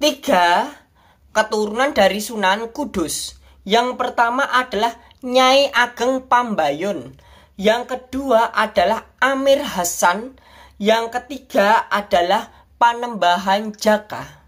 Tiga keturunan dari Sunan Kudus. Yang pertama adalah Nyai Ageng Pambayun. Yang kedua adalah Amir Hasan. Yang ketiga adalah Panembahan Jaka.